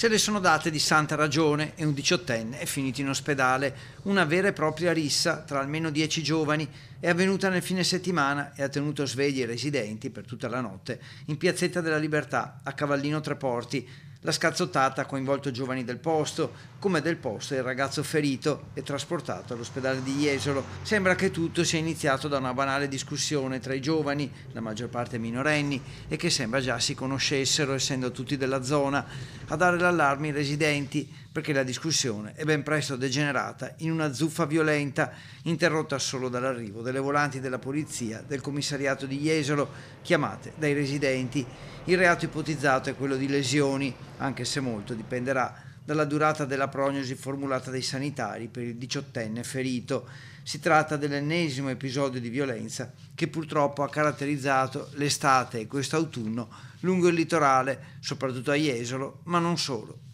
se le sono date di santa ragione e un diciottenne è finito in ospedale. Una vera e propria rissa tra almeno dieci giovani è avvenuta nel fine settimana e ha tenuto svegli i residenti per tutta la notte in Piazzetta della Libertà a Cavallino Treporti, la scazzottata ha coinvolto giovani del posto, come del posto il ragazzo ferito e trasportato all'ospedale di Jesolo. Sembra che tutto sia iniziato da una banale discussione tra i giovani, la maggior parte minorenni, e che sembra già si conoscessero essendo tutti della zona. A dare l'allarme i residenti, perché la discussione è ben presto degenerata in una zuffa violenta interrotta solo dall'arrivo delle volanti della polizia del commissariato di Jesolo chiamate dai residenti. Il reato ipotizzato è quello di lesioni, anche se molto dipenderà dalla durata della prognosi formulata dai sanitari per il diciottenne ferito. Si tratta dell'ennesimo episodio di violenza che purtroppo ha caratterizzato l'estate e quest'autunno lungo il litorale, soprattutto a Jesolo, ma non solo.